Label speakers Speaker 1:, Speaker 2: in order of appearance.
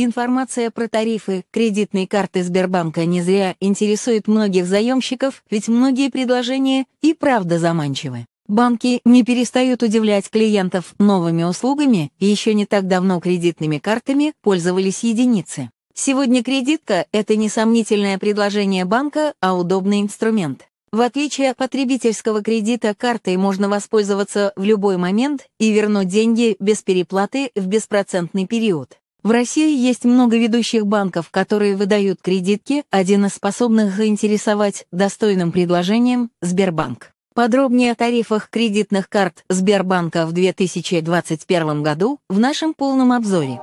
Speaker 1: Информация про тарифы кредитной карты Сбербанка не зря интересует многих заемщиков, ведь многие предложения и правда заманчивы. Банки не перестают удивлять клиентов новыми услугами, и еще не так давно кредитными картами пользовались единицы. Сегодня кредитка – это несомнительное предложение банка, а удобный инструмент. В отличие от потребительского кредита, картой можно воспользоваться в любой момент и вернуть деньги без переплаты в беспроцентный период. В России есть много ведущих банков, которые выдают кредитки, один из способных заинтересовать достойным предложением – Сбербанк. Подробнее о тарифах кредитных карт Сбербанка в 2021 году в нашем полном обзоре.